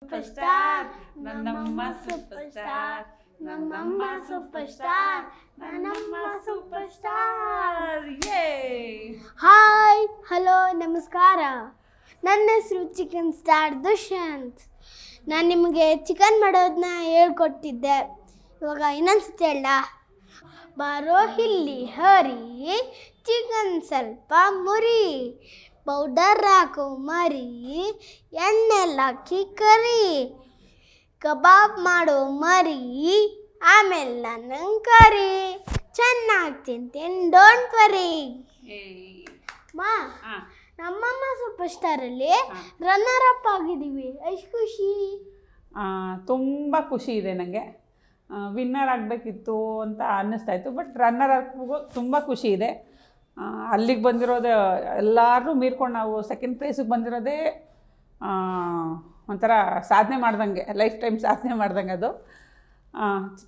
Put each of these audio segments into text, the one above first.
super superstar superstar superstar hi hello ನಮಸ್ಕಾರ ನನ್ನ ಹೆಸರು ಚಿಕನ್ ಸ್ಟಾರ್ ದುಷ್ಯಂತ್ ನಾನು ನಿಮಗೆ ಚಿಕನ್ ಮಾಡೋದನ್ನ ಹೇಳ್ಕೊಟ್ಟಿದ್ದೆ ಇವಾಗ ಇನ್ನೊಂದ್ಸತಿ ಹೇಳ ಬಾರೋ ಇಲ್ಲಿ ಹರಿ ಚಿಕನ್ ಸ್ವಲ್ಪ ಮುರಿ ಪೌಡರ್ ಹಾಕು ಮರಿ ಲಾಕಿ ಕರಿ ಕಬಾಬ್ ಮಾಡು ಮರಿ ಆಮೇಲೆ ನನಗೆ ಕರಿ ಚೆನ್ನಾಗಿ ತಿಂತೀನಿ ಡೋಂಟ್ ವರಿ ಮಾ ನಮ್ಮಮ್ಮ ಸೂಪರ್ ಸ್ಟಾರಲ್ಲಿ ರನ್ನರ್ ಅಪ್ ಆಗಿದ್ದೀವಿ ಎಷ್ಟು ಖುಷಿ ತುಂಬ ಖುಷಿ ಇದೆ ನನಗೆ ವಿನ್ನರ್ ಆಗಬೇಕಿತ್ತು ಅಂತ ಇತ್ತು ಬಟ್ ರನ್ನರ್ ಅಪ್ಗೂ ತುಂಬ ಖುಷಿ ಇದೆ ಅಲ್ಲಿಗೆ ಬಂದಿರೋದು ಎಲ್ಲರೂ ಮೀರ್ಕೊಂಡು ನಾವು ಸೆಕೆಂಡ್ ಪ್ಲೇಸಿಗೆ ಬಂದಿರೋದೇ ಒಂಥರ ಸಾಧನೆ ಮಾಡ್ದಂಗೆ ಲೈಫ್ ಟೈಮ್ ಸಾಧನೆ ಮಾಡ್ದಂಗೆ ಅದು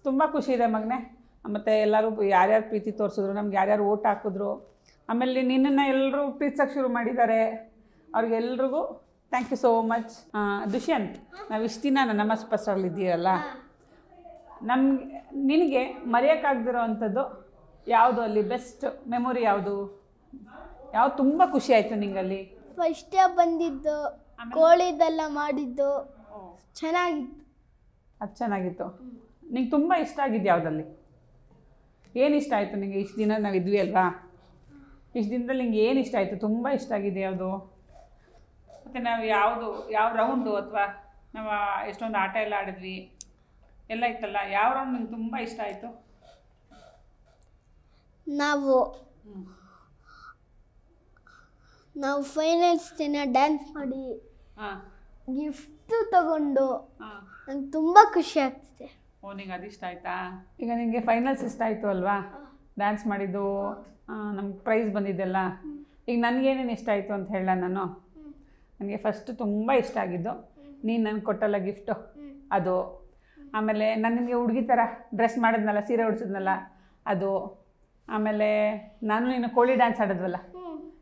ತುಂಬ ಖುಷಿ ಇದೆ ಮಗನೇ ಮತ್ತು ಎಲ್ಲರೂ ಯಾರ್ಯಾರು ಪ್ರೀತಿ ತೋರಿಸಿದ್ರು ನಮ್ಗೆ ಯಾರ್ಯಾರು ಓಟ್ ಹಾಕಿದ್ರು ಆಮೇಲೆ ನಿನ್ನನ್ನು ಎಲ್ಲರೂ ಪ್ರೀತ್ಸಕ್ಕೆ ಶುರು ಮಾಡಿದ್ದಾರೆ ಅವ್ರಿಗೆಲ್ರಿಗೂ thank you so much Dushyant ನಾವು ಇಷ್ಟು ದಿನ ನಮ್ಮ ಇದ್ದೀವಲ್ಲ ನಮಗೆ ನಿನಗೆ ಮರೆಯೋಕ್ಕಾಗ್ದಿರೋ ಅಂಥದ್ದು ಯಾವುದು ಅಲ್ಲಿ ಬೆಸ್ಟ್ ಮೆಮೊರಿ ಯಾವುದು ಯಾವ್ದು ತುಂಬ ಖುಷಿ ಆಯ್ತು ನಿಂಗಲ್ಲಿ ಫಸ್ಟ್ ಬಂದಿದ್ದು ಕೋಳಿದೆಲ್ಲ ಮಾಡಿದ್ದು ಚೆನ್ನಾಗಿತ್ತು ಅದು ಚೆನ್ನಾಗಿತ್ತು ನಿಂಗೆ ತುಂಬ ಇಷ್ಟ ಆಗಿದ್ದು ಯಾವುದಲ್ಲಿ ಏನು ಇಷ್ಟ ಆಯಿತು ನಿಂಗೆ ಇಷ್ಟು ದಿನ ನಾವು ಇದ್ವಿ ಅಲ್ವಾ ಇಷ್ಟು ದಿನದಲ್ಲಿ ನಿಂಗೆ ಏನು ಇಷ್ಟ ಆಯಿತು ತುಂಬ ಇಷ್ಟ ಆಗಿದೆ ಯಾವುದು ಮತ್ತು ನಾವು ಯಾವುದು ಯಾವ ರೌಂಡು ಅಥವಾ ನಾವು ಎಷ್ಟೊಂದು ಆಟ ಎಲ್ಲ ಆಡಿದ್ವಿ ಎಲ್ಲ ಇತ್ತಲ್ಲ ಯಾವ ರೌಂಡ್ ನಿಂಗೆ ತುಂಬ ಇಷ್ಟ ಆಯಿತು ನಾವು ನಾವು ಫೈನಲ್ಸ್ ದಿನ ಡ್ಯಾನ್ಸ್ ಮಾಡಿ ಗಿಫ್ಟ್ ತಗೊಂಡು ನಂಗೆ ತುಂಬ ಖುಷಿ ಆಗ್ತಿದೆ ಓ ನಿಂಗೆ ಇಷ್ಟ ಆಯ್ತಾ ಈಗ ನಿಮಗೆ ಫೈನಲ್ಸ್ ಇಷ್ಟ ಆಯಿತು ಅಲ್ವಾ ಡ್ಯಾನ್ಸ್ ಮಾಡಿದ್ದು ನಮ್ಗೆ ಪ್ರೈಸ್ ಬಂದಿದ್ದೆಲ್ಲ ಈಗ ನನಗೇನೇನು ಇಷ್ಟ ಆಯಿತು ಅಂತ ಹೇಳ ನಾನು ನನಗೆ ಫಸ್ಟ್ ತುಂಬ ಇಷ್ಟ ಆಗಿದ್ದು ನೀನು ನನಗೆ ಕೊಟ್ಟಲ್ಲ ಗಿಫ್ಟು ಅದು ಆಮೇಲೆ ನಾನು ನಿಮಗೆ ಹುಡುಗಿ ಥರ ಡ್ರೆಸ್ ಮಾಡಿದ್ನಲ್ಲ ಸೀರೆ ಉಡ್ಸಿದ್ನಲ್ಲ ಅದು ಆಮೇಲೆ ನಾನು ನೀನು ಕೋಳಿ ಡ್ಯಾನ್ಸ್ ಆಡಿದ್ವಲ್ಲ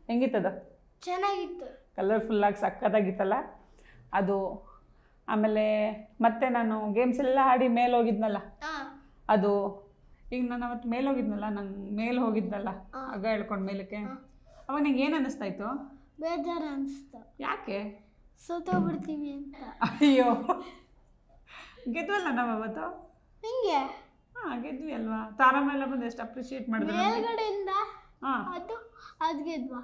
ಹೆಂಗಿತ್ತದು ಚೆನ್ನಾಗಿತ್ತು ಕಲರ್ಫುಲ್ಲಾಗಿ ಸಕ್ಕತ್ತಾಗಿತ್ತಲ್ಲ ಅದು ಆಮೇಲೆ ಮತ್ತೆ ನಾನು ಗೇಮ್ಸ್ ಎಲ್ಲ ಆಡಿ ಮೇಲೆ ಹೋಗಿದ್ನಲ್ಲ ಅದು ಈಗ ನಾನು ಅವತ್ತು ಮೇಲೆ ಹೋಗಿದ್ನಲ್ಲ ನಂಗೆ ಮೇಲೆ ಹೋಗಿದ್ನಲ್ಲ ಆಗ ಹೇಳ್ಕೊಂಡು ಮೇಲಕ್ಕೆ ಅವ ನಂಗೆ ಏನು ಅನ್ನಿಸ್ತಾ ಬೇಜಾರು ಅನಿಸ್ತು ಯಾಕೆ ಸೋತೋಗ್ಬಿಡ್ತೀವಿ ಅಂತ ಅಯ್ಯೋ ಗೆದ್ವಲ್ಲ ನಾವು ಅವತ್ತು ಹಿಂಗೆ ಹಾ ಗೆದ್ವಿ ಅಲ್ವಾ ತಾರಮ್ಮ ಬಂದು ಎಷ್ಟು ಅಪ್ರಿಷಿಯೇಟ್ ಮಾಡಿದ್ರು ಮೇಲ್ಗಡೆಯಿಂದ ಹಾ ಅದು ಅದು ಗೆದ್ವಾ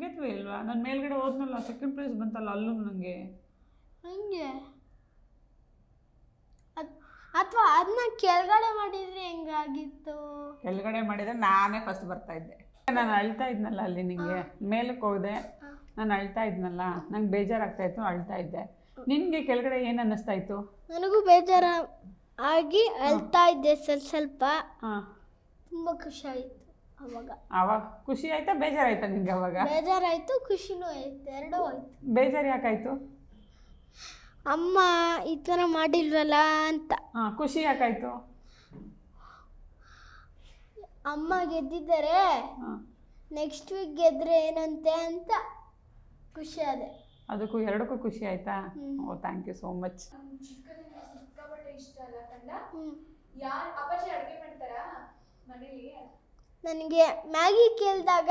ಗೆದ್ವಿ ಅಲ್ವಾ ನಾನು ಮೇಲ್ಗಡೆ ಹೋದ್ನಲ್ಲ ಸೆಕೆಂಡ್ ಪ್ರೈಸ್ ಬಂತಲ್ಲ ಅಲ್ಲೂ ನನಗೆ ಹಂಗೆ ಅಥವಾ ಅದನ್ನ ಕೆಳಗಡೆ ಮಾಡಿದ್ರೆ ಹೆಂಗಾಗಿತ್ತು ಕೆಳಗಡೆ ಮಾಡಿದ್ರೆ ನಾನೇ ಫಸ್ಟ್ ಬರ್ತಾ ಇದ್ದೆ ನಾನು ಅಳ್ತಾ ಇದ್ನಲ್ಲ ಅಲ್ಲಿ ನಿಂಗೆ ಮೇಲಕ್ಕೆ ಹೋದೆ ನಾನು ಅಳ್ತಾ ಇದ್ನಲ್ಲ ನಂಗೆ ಬೇಜಾರಾಗ್ತಾ ಇತ್ತು ಅಳ್ತಾ ಇದ್ದೆ ನಿನಗೆ ಕೆಳಗಡೆ ಏನು ಅನ್ನಿಸ್ತಾ ಇತ್ತು ನನಗೂ ಬೇಜಾರ ಆಗಿ ಅಳ್ತಾ ಇದ್ದೆ ಸ್ವಲ್ಪ ಸ್ವಲ್ಪ ತುಂಬಾ ಖುಷಿ ಆಯ್ತು ಅವಾಗ ಅವಾಗ ಖುಷಿ ಆಯ್ತಾ ಬೇಜಾರಾಯ್ತಾ ನಿಂಗೆ ಅವಾಗ ಬೇಜಾರಾಯ್ತು ಖುಷಿನೂ ಆಯ್ತು ಎರಡೂ ಆಯ್ತು ಬೇಜಾರು ಯಾಕಾಯ್ತು ಅಮ್ಮ ಈ ಥರ ಮಾಡಿಲ್ವಲ್ಲ ಅಂತ ಹಾಂ ಖುಷಿ ಯಾಕಾಯ್ತು ಅಮ್ಮ ಗೆದ್ದಿದ್ದಾರೆ ಹಾಂ ನೆಕ್ಸ್ಟ್ ವೀಕ್ ಗೆದ್ರೆ ಏನಂತೆ ಅಂತ ಖುಷಿ ಅದೇ ಅದಕ್ಕೂ ಎರಡಕ್ಕೂ ಖುಷಿ ಆಯ್ತಾ oh thank you so much ಇಷ್ಟ ಅಪ್ಪಾಜಿ ಅಡುಗೆ ನನಗೆ ಮ್ಯಾಗಿ ಕೇಳಿದಾಗ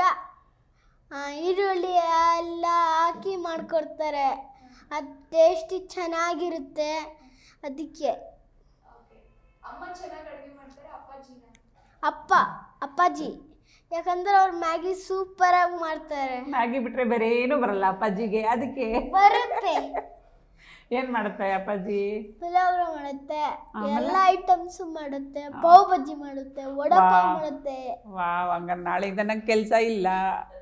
ಈರುಳ್ಳಿ ಎಲ್ಲ ಹಾಕಿ ಮಾಡಿಕೊಡ್ತಾರೆ ಅದು ಟೇಸ್ಟ್ ಚೆನ್ನಾಗಿರುತ್ತೆ ಅದಕ್ಕೆ ಅಪ್ಪ ಅಪ್ಪಾಜಿ ಯಾಕಂದ್ರೆ ಅವ್ರು ಮ್ಯಾಗಿ ಸೂಪರ್ ಆಗಿ ಮಾಡ್ತಾರೆ ಮ್ಯಾಗಿ ಬಿಟ್ರೆ ಬೇರೆ ಏನು ಬರಲ್ಲ ಅಪ್ಪಾಜಿಗೆ ಅದಕ್ಕೆ ಬರುತ್ತೆ ಏನ್ ಮಾಡುತ್ತೆ ಅಪ್ಪಾಜಿ ಪುಲಾವ್ ಮಾಡುತ್ತೆ ಎಲ್ಲ ಐಟಮ್ಸ್ ಮಾಡುತ್ತೆ ಪಾವ್ ಬಜ್ಜಿ ಮಾಡುತ್ತೆ ವಡಾ ಪಾವ್ ಮಾಡುತ್ತೆ ವಾವ್ ಹಂಗಾರೆ ನಾಳೆಯಿಂದ ನಂಗೆ ಕೆಲಸ ಇಲ್ಲ